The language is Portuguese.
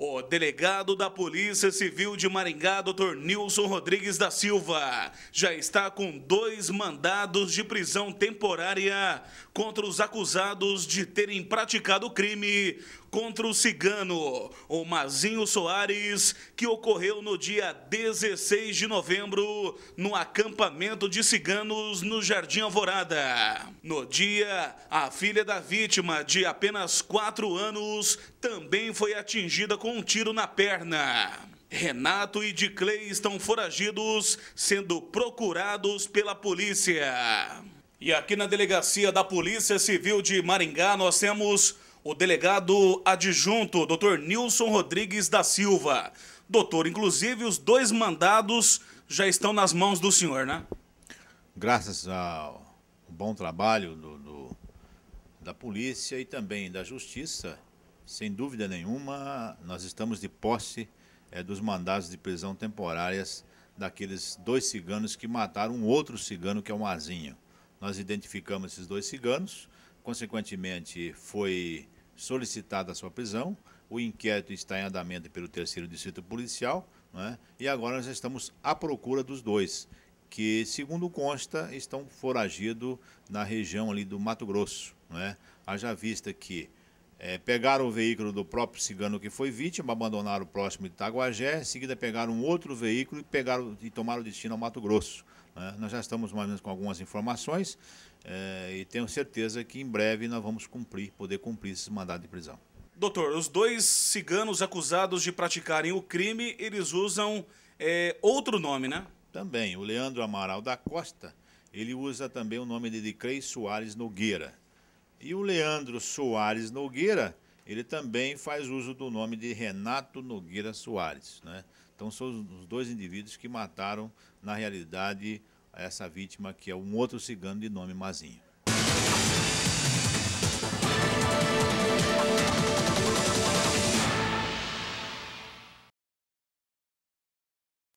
O delegado da Polícia Civil de Maringá, Dr. Nilson Rodrigues da Silva, já está com dois mandados de prisão temporária contra os acusados de terem praticado crime contra o cigano, o Mazinho Soares, que ocorreu no dia 16 de novembro no acampamento de ciganos no Jardim Alvorada. No dia, a filha da vítima, de apenas 4 anos, também foi atingida com um tiro na perna. Renato e Diclei estão foragidos, sendo procurados pela polícia. E aqui na delegacia da Polícia Civil de Maringá, nós temos o delegado adjunto, doutor Nilson Rodrigues da Silva. Doutor, inclusive os dois mandados já estão nas mãos do senhor, né? Graças ao bom trabalho do, do, da polícia e também da justiça, sem dúvida nenhuma, nós estamos de posse é, dos mandados de prisão temporárias daqueles dois ciganos que mataram um outro cigano que é o Mazinho. Nós identificamos esses dois ciganos, Consequentemente, foi solicitada a sua prisão. O inquérito está em andamento pelo terceiro distrito policial. Né? E agora nós estamos à procura dos dois, que, segundo consta, estão foragidos na região ali do Mato Grosso. Né? Haja vista que é, pegaram o veículo do próprio cigano que foi vítima, abandonaram o próximo de Itaguajé, em seguida pegaram um outro veículo e, pegaram, e tomaram destino ao Mato Grosso. Né? Nós já estamos mais ou menos com algumas informações é, e tenho certeza que em breve nós vamos cumprir, poder cumprir esse mandado de prisão. Doutor, os dois ciganos acusados de praticarem o crime, eles usam é, outro nome, né? Também, o Leandro Amaral da Costa, ele usa também o nome de Crei Soares Nogueira. E o Leandro Soares Nogueira, ele também faz uso do nome de Renato Nogueira Soares. Né? Então são os dois indivíduos que mataram, na realidade, essa vítima que é um outro cigano de nome Mazinho.